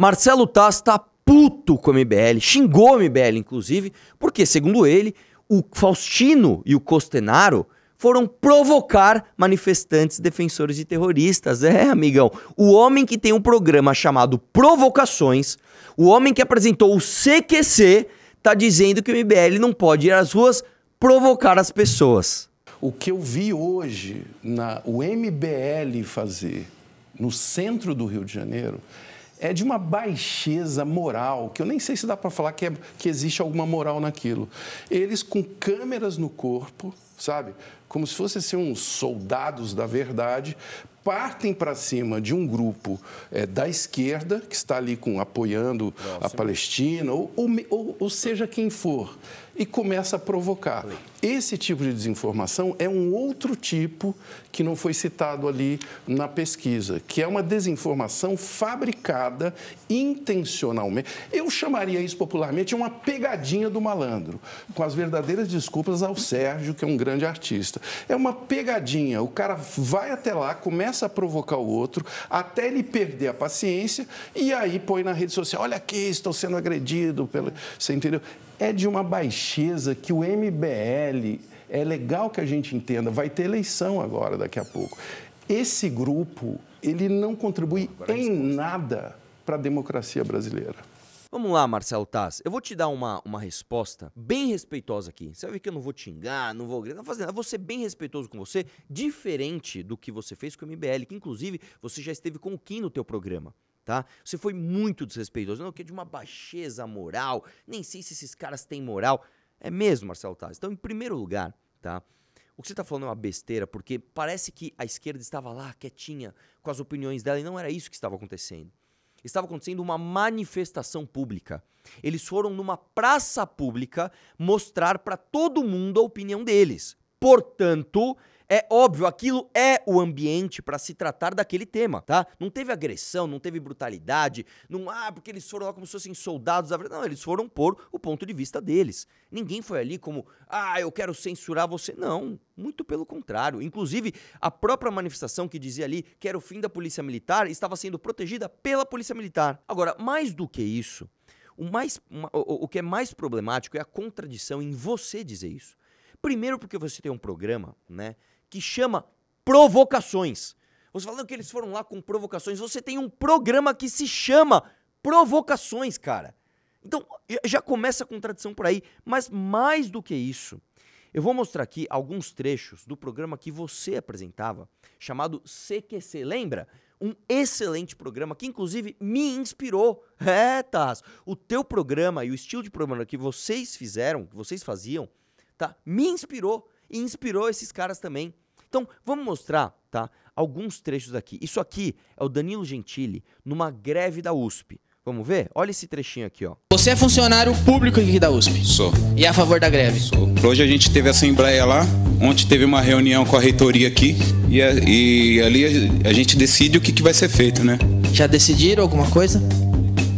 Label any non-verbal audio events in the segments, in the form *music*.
Marcelo Taz tá puto com o MBL, xingou o MBL, inclusive, porque, segundo ele, o Faustino e o Costenaro foram provocar manifestantes defensores de terroristas. É, amigão. O homem que tem um programa chamado Provocações, o homem que apresentou o CQC, tá dizendo que o MBL não pode ir às ruas provocar as pessoas. O que eu vi hoje na o MBL fazer no centro do Rio de Janeiro é de uma baixeza moral, que eu nem sei se dá para falar que, é, que existe alguma moral naquilo. Eles com câmeras no corpo, sabe? Como se fossem assim, uns soldados da verdade, partem para cima de um grupo é, da esquerda, que está ali com, apoiando Próximo. a Palestina, ou, ou, ou, ou seja quem for e começa a provocar. Esse tipo de desinformação é um outro tipo que não foi citado ali na pesquisa, que é uma desinformação fabricada intencionalmente. Eu chamaria isso popularmente uma pegadinha do malandro, com as verdadeiras desculpas ao Sérgio, que é um grande artista. É uma pegadinha, o cara vai até lá, começa a provocar o outro, até ele perder a paciência e aí põe na rede social: olha aqui, estou sendo agredido. Você entendeu? é de uma baixeza que o MBL, é legal que a gente entenda, vai ter eleição agora, daqui a pouco. Esse grupo, ele não contribui é em nada para a democracia brasileira. Vamos lá, Marcelo Taz. Eu vou te dar uma, uma resposta bem respeitosa aqui. Você vai ver que eu não vou te xingar, não vou não fazer nada. Eu vou ser bem respeitoso com você, diferente do que você fez com o MBL, que inclusive você já esteve com o Kim no teu programa tá? Você foi muito desrespeitoso. Não, que é de uma baixeza moral. Nem sei se esses caras têm moral. É mesmo, Marcelo Taz. Então, em primeiro lugar, tá? O que você está falando é uma besteira, porque parece que a esquerda estava lá, quietinha, com as opiniões dela, e não era isso que estava acontecendo. Estava acontecendo uma manifestação pública. Eles foram numa praça pública mostrar para todo mundo a opinião deles. Portanto, é óbvio, aquilo é o ambiente para se tratar daquele tema, tá? Não teve agressão, não teve brutalidade, não, ah, porque eles foram lá como se fossem soldados. Não, eles foram pôr o ponto de vista deles. Ninguém foi ali como, ah, eu quero censurar você. Não, muito pelo contrário. Inclusive, a própria manifestação que dizia ali que era o fim da polícia militar estava sendo protegida pela polícia militar. Agora, mais do que isso, o, mais, o, o que é mais problemático é a contradição em você dizer isso. Primeiro, porque você tem um programa, né? que chama Provocações. Você falando que eles foram lá com provocações, você tem um programa que se chama Provocações, cara. Então, já começa a contradição por aí, mas mais do que isso, eu vou mostrar aqui alguns trechos do programa que você apresentava, chamado CQC, lembra? Um excelente programa que, inclusive, me inspirou. É, Taz, o teu programa e o estilo de programa que vocês fizeram, que vocês faziam, tá? Me inspirou e inspirou esses caras também. Então, vamos mostrar, tá? Alguns trechos aqui. Isso aqui é o Danilo Gentili numa greve da USP. Vamos ver? Olha esse trechinho aqui, ó. Você é funcionário público aqui da USP? Sou. E é a favor da greve? Sou. Hoje a gente teve a assembleia lá, ontem teve uma reunião com a reitoria aqui e, a, e ali a, a, gente decide o que, que vai ser feito, né? Já decidiram alguma coisa?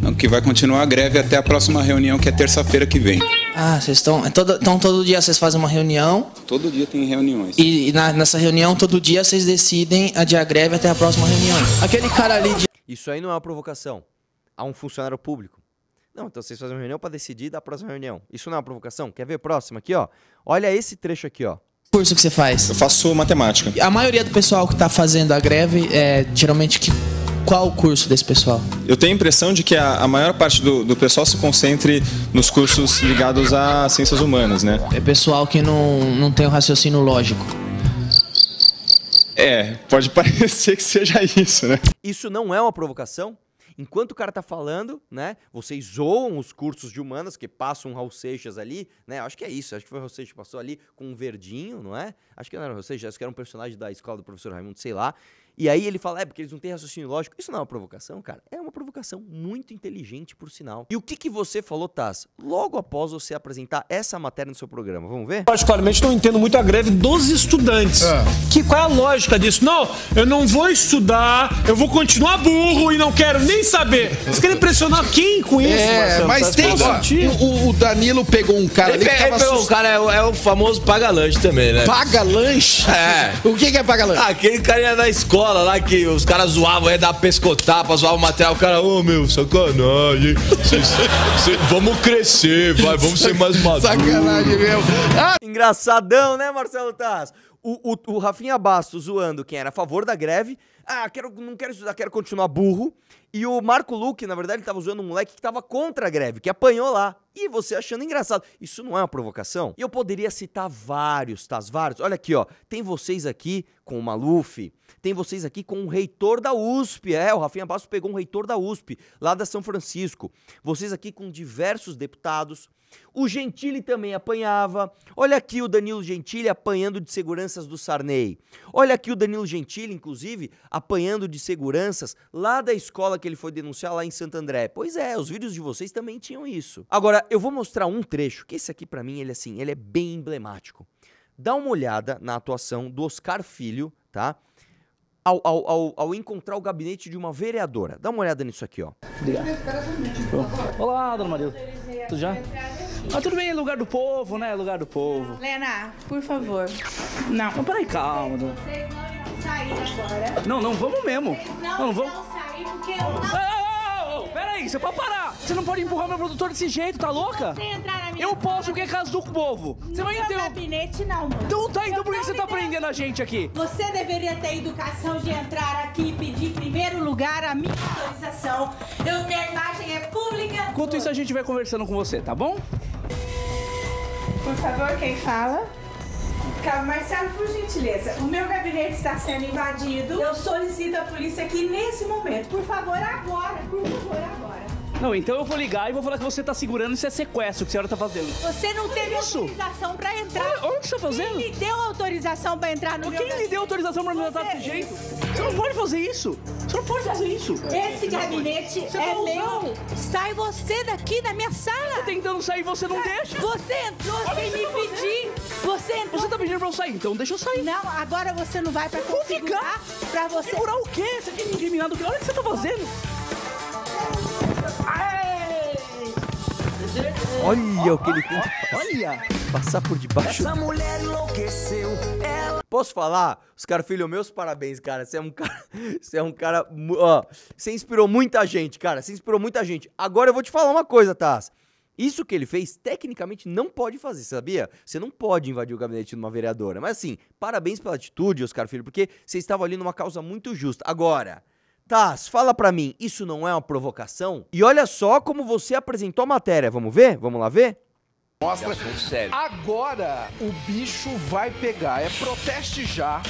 Não, que vai continuar a greve até a próxima reunião, que é terça-feira que vem. Ah, vocês estão. É todo, então todo dia vocês fazem uma reunião? Todo dia tem reuniões. E, e na, nessa reunião, todo dia vocês decidem adiar a greve até a próxima reunião. Aquele cara ali. De... Isso aí não é uma provocação a um funcionário público. Não, então vocês fazem uma reunião para decidir da próxima reunião. Isso não é uma provocação? Quer ver próximo aqui, ó? Olha esse trecho aqui, ó curso que você faz? Eu faço matemática. A maioria do pessoal que está fazendo a greve, é, geralmente que qual o curso desse pessoal? Eu tenho a impressão de que a, a maior parte do, do, pessoal se concentre nos cursos ligados a ciências humanas, né? É pessoal que não, não tem o um raciocínio lógico. É, pode *laughs* parecer que seja isso, né? Isso não é uma provocação? Enquanto o cara tá falando, né? Vocês zoam os cursos de humanas que passam um Raul Seixas ali, né? Acho que é isso. Acho que foi o Raul Seixas que passou ali com um verdinho, não é? Acho que não era o Raul Seixas, acho que era um personagem da escola do professor Raimundo, sei lá. E aí ele fala, é porque eles não têm raciocínio lógico. Isso não é uma provocação, cara? É uma provocação muito inteligente, por sinal. E o que, que você falou, Taz, logo após você apresentar essa matéria no seu programa? Vamos ver? Particularmente não entendo muito a greve dos estudantes. É. Que qual é a lógica disso? Não, eu não vou estudar, eu vou continuar burro e não quero nem saber. você quer impressionar quem com isso, é, Marcelo? Mas tem... O, o, Danilo pegou um cara ele, ele pegou o cara, é, é, o famoso paga-lanche também, né? Paga-lanche? É. O que, que é paga-lanche? Ah, aquele cara ia na escola escola lá que os caras zoavam, ia é, dar pescotapa, zoava o material. O cara, ô oh, meu, sacanagem. Cês, cê, vamos crescer, vai, vamos ser mais maduros. Sacanagem mesmo. Ah! Engraçadão, né, Marcelo Taz? O, o, o Rafinha Bastos zoando quem era a favor da greve. Ah, quero, não quero estudar, quero continuar burro. E o Marco Luque, na verdade, ele tava zoando um moleque que tava contra a greve, que apanhou lá e você achando engraçado. Isso não é uma provocação? E eu poderia citar vários, tá? Vários. Olha aqui, ó. Tem vocês aqui com o Maluf, tem vocês aqui com o reitor da USP. É, o Rafinha Bastos pegou um reitor da USP, lá da São Francisco. Vocês aqui com diversos deputados. O Gentili também apanhava. Olha aqui o Danilo Gentili apanhando de seguranças do Sarney. Olha aqui o Danilo Gentili, inclusive, apanhando de seguranças lá da escola que ele foi denunciar lá em Santo André. Pois é, os vídeos de vocês também tinham isso. Agora, eu vou mostrar um trecho, que esse aqui para mim, ele assim, ele é bem emblemático. Dá uma olhada na atuação do Oscar Filho, tá? Ao, ao, ao, ao encontrar o gabinete de uma vereadora. Dá uma olhada nisso aqui, ó. Obrigado. Olá, dona Maria. Tudo já? Ah, tudo bem, é lugar do povo, né? É lugar do povo. Lena, por favor. Não. peraí, calma. Vocês não irão sair agora. Não, não vamos mesmo. Vocês não, não, não vamos... sair porque eu não... É, ah! Você pode parar! Você não pode empurrar meu produtor desse jeito, tá louca? entrar na minha eu posso, porque é caso do povo. Você vai entender. É não gabinete, não, mano. Então tá, é então eu por que você tá prendendo a gente aqui? Você deveria ter educação de entrar aqui e pedir, em primeiro lugar, a minha autorização. Eu, minha imagem é pública. Enquanto isso, a gente vai conversando com você, tá bom? Por favor, quem fala? Calma, Marcelo, por gentileza. O meu gabinete está sendo invadido. Eu solicito a polícia aqui nesse momento. Por favor, agora. Por favor, agora. Não, então eu vou ligar e vou falar que você tá segurando isso é sequestro que a senhora tá fazendo. Você não teve isso? autorização pra entrar. Olha, olha o que você tá fazendo. Quem lhe deu autorização pra entrar no Quem meu... Quem lhe deu autorização pra me tratar desse jeito? Você não pode fazer isso. Você não pode fazer isso. Esse tá gabinete é tá meu. Sai você daqui da minha sala. Tô tentando sair, você não deixa. Você entrou olha sem tá me pedir. Você entrou... Você tá pedindo pra eu sair, então deixa eu sair. Não, agora você não vai pra eu Vou ficar. Pra você... Segurar o quê? Você quer me incriminar do quê? Olha o que você tá fazendo. Olha o que ele tenta Olha! passar por debaixo. Essa mulher enlouqueceu. Ela... Posso falar? Os caras, filho, meus parabéns, cara. Você é um cara. *laughs* Você é um cara. Ó, você inspirou muita gente, cara. Você inspirou muita gente. Agora eu vou te falar uma coisa, Taz. Isso que ele fez, tecnicamente, não pode fazer, sabia? Você não pode invadir o gabinete de uma vereadora. Mas assim, parabéns pela atitude, Oscar Filho, porque você estava ali numa causa muito justa. Agora, Taz, fala para mim, isso não é uma provocação? E olha só como você apresentou a matéria. Vamos ver? Vamos lá ver? Mostra. Sério. Agora o bicho vai pegar. É proteste já.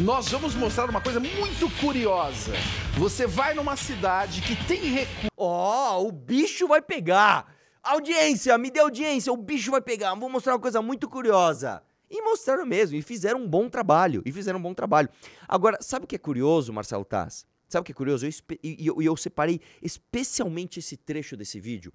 Nós vamos mostrar uma coisa muito curiosa. Você vai numa cidade que tem recuo. Ó, oh, o bicho vai pegar. Audiência, me dê audiência, o bicho vai pegar. Vou mostrar uma coisa muito curiosa. E mostraram mesmo, e fizeram um bom trabalho. E fizeram um bom trabalho. Agora, sabe o que é curioso, Marcelo Taz? Sabe o que é curioso? Eu, e eu, eu separei especialmente esse trecho desse vídeo.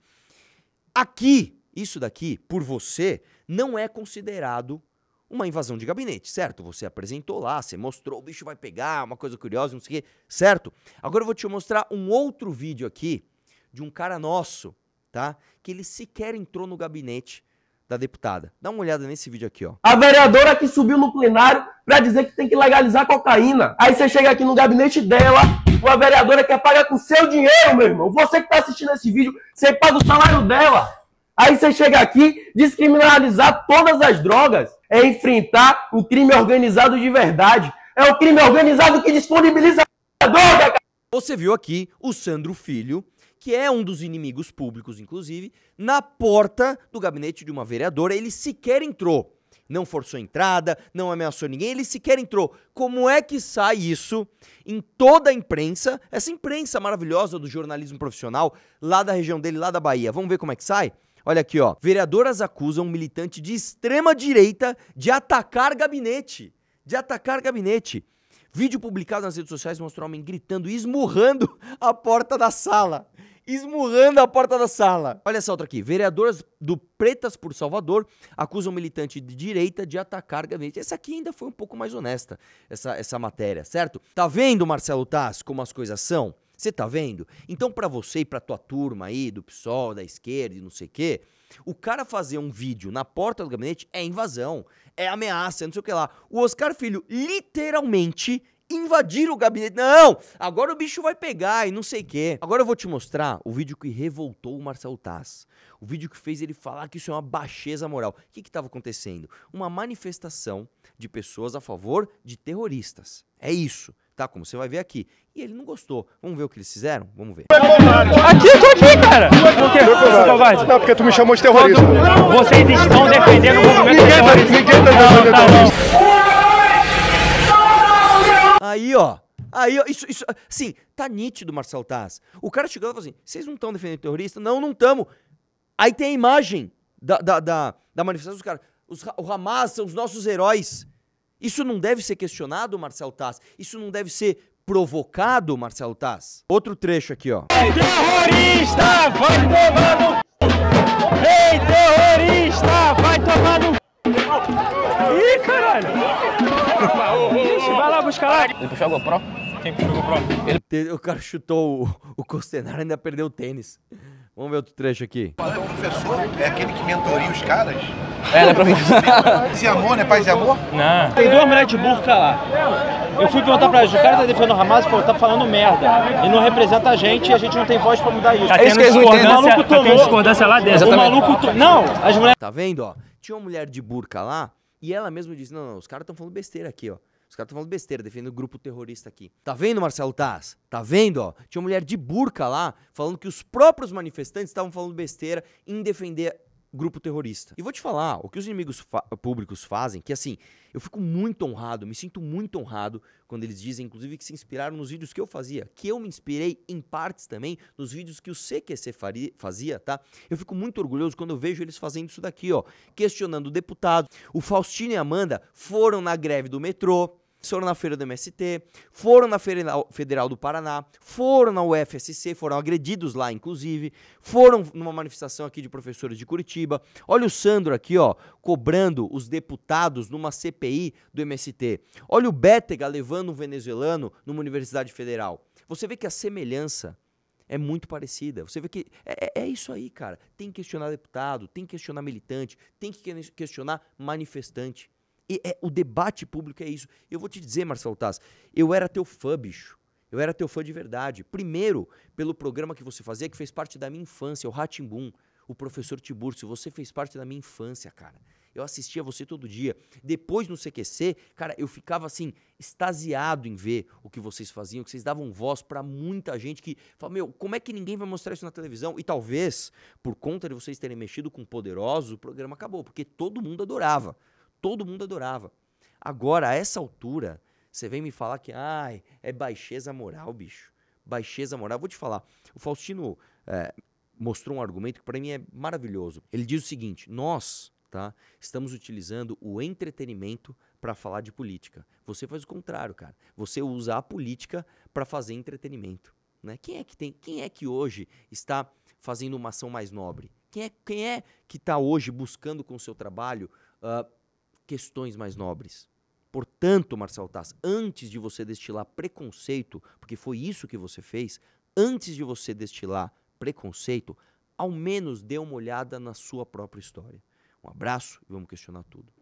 Aqui, isso daqui, por você, não é considerado uma invasão de gabinete, certo? Você apresentou lá, você mostrou, o bicho vai pegar, uma coisa curiosa, não sei o quê, certo? Agora eu vou te mostrar um outro vídeo aqui de um cara nosso, tá? Que ele sequer entrou no gabinete da deputada. Dá uma olhada nesse vídeo aqui, ó. A vereadora que subiu no plenário para dizer que tem que legalizar cocaína. Aí você chega aqui no gabinete dela, uma vereadora quer pagar com seu dinheiro, meu irmão. Você que tá assistindo esse vídeo, você paga o salário dela. Aí você chega aqui, descriminalizar todas as drogas é enfrentar o crime organizado de verdade. É o crime organizado que disponibiliza a droga. Cara. Você viu aqui o Sandro Filho que é um dos inimigos públicos, inclusive, na porta do gabinete de uma vereadora. Ele sequer entrou. Não forçou entrada, não ameaçou ninguém, ele sequer entrou. Como é que sai isso em toda a imprensa, essa imprensa maravilhosa do jornalismo profissional lá da região dele, lá da Bahia? Vamos ver como é que sai? Olha aqui, ó. Vereadoras acusam militante de extrema direita de atacar gabinete. De atacar gabinete. Vídeo publicado nas redes sociais mostra um homem gritando e esmurrando a porta da sala esmurrando a porta da sala. Olha essa outra aqui. Vereadores do Pretas por Salvador acusam militante de direita de atacar gabinete. Essa aqui ainda foi um pouco mais honesta, essa, essa matéria, certo? Tá vendo, Marcelo Taz, como as coisas são? Você tá vendo? Então, para você e pra tua turma aí, do PSOL, da esquerda e não sei o quê, o cara fazer um vídeo na porta do gabinete é invasão, é ameaça, não sei o que lá. O Oscar Filho literalmente invadir o gabinete. Não, agora o bicho vai pegar e não sei o quê. Agora eu vou te mostrar o vídeo que revoltou o Marcel Taz. O vídeo que fez ele falar que isso é uma baixeza moral. O que estava acontecendo? Uma manifestação de pessoas a favor de terroristas. É isso. Tá, como você vai ver aqui. E ele não gostou. Vamos ver o que eles fizeram? Vamos ver. Aqui, eu tô aqui, cara. Por quê? Seu covarde? Não, porque tu me chamou de terrorista. Vocês estão defendendo o movimento tá- terrorista. ninguém tá defendendo tá terrorista. Aí, ó. Aí, ó, isso, isso, assim, tá nítido, Marcelo Taz. O cara chegando e falou assim: vocês não estão defendendo terrorista? Não, não estamos. Aí tem a imagem da, da, da, da manifestação dos caras. Os, o Hamas são os nossos heróis. Isso não deve ser questionado, Marcelo Taz. Isso não deve ser provocado, Marcelo Taz. Outro trecho aqui, ó. Ei, terrorista, vai tomar no... Ei, terrorista, vai tomar no... Ih, caralho! vai lá buscar lá. Ele puxou a GoPro? Quem puxou a GoPro? Ele... O cara chutou o, o e ainda perdeu o tênis. Vamos ver outro trecho aqui. É o professor é aquele que mentoria os caras? É, ele é professor. Paz *laughs* e amor, né? Paz e amor? Não. Tem duas mulheres de burca lá. Eu fui perguntar pra eles, o cara tá defendendo o Hamas e falou, tá falando merda. E não representa a gente e a gente não tem voz pra mudar isso. é isso que eles tá O maluco tá tomou. Tá discordância lá dentro. O maluco tomou. Não, as mulheres... Tá vendo, ó? Tinha uma mulher de burca lá e ela mesma disse: não, não, os caras estão falando besteira aqui, ó. Os caras estão falando besteira, defendendo o grupo terrorista aqui. Tá vendo, Marcelo Taz? Tá vendo, ó? Tinha uma mulher de burca lá falando que os próprios manifestantes estavam falando besteira em defender grupo terrorista. E vou te falar, o que os inimigos fa públicos fazem, que assim, eu fico muito honrado, me sinto muito honrado quando eles dizem, inclusive, que se inspiraram nos vídeos que eu fazia, que eu me inspirei em partes também nos vídeos que o CQC faria, fazia, tá? Eu fico muito orgulhoso quando eu vejo eles fazendo isso daqui, ó, questionando o deputado. O Faustino e a Amanda foram na greve do metrô, foram na feira do MST, foram na Feira Federal do Paraná, foram na UFSC, foram agredidos lá, inclusive, foram numa manifestação aqui de professores de Curitiba. Olha o Sandro aqui, ó, cobrando os deputados numa CPI do MST. Olha o Bétega levando um venezuelano numa universidade federal. Você vê que a semelhança é muito parecida. Você vê que é, é, é isso aí, cara. Tem que questionar deputado, tem que questionar militante, tem que questionar manifestante. E é, o debate público é isso. Eu vou te dizer, Marcelo Taz, eu era teu fã, bicho. Eu era teu fã de verdade. Primeiro, pelo programa que você fazia, que fez parte da minha infância, o Ratimbum, o professor Tiburcio. Você fez parte da minha infância, cara. Eu assistia você todo dia. Depois no CQC, cara, eu ficava assim, extasiado em ver o que vocês faziam, que vocês davam voz para muita gente que fala, meu, como é que ninguém vai mostrar isso na televisão? E talvez, por conta de vocês terem mexido com poderosos o programa acabou, porque todo mundo adorava todo mundo adorava. Agora, a essa altura, você vem me falar que ai, é baixeza moral, bicho. Baixeza moral. Vou te falar, o Faustino é, mostrou um argumento que para mim é maravilhoso. Ele diz o seguinte: nós tá, estamos utilizando o entretenimento para falar de política. Você faz o contrário, cara. Você usa a política para fazer entretenimento. Né? Quem é que tem? Quem é que hoje está fazendo uma ação mais nobre? Quem é, quem é que está hoje buscando com o seu trabalho uh, questões mais nobres. Portanto, Marcel Tass, antes de você destilar preconceito, porque foi isso que você fez, antes de você destilar preconceito, ao menos dê uma olhada na sua própria história. Um abraço e vamos questionar tudo.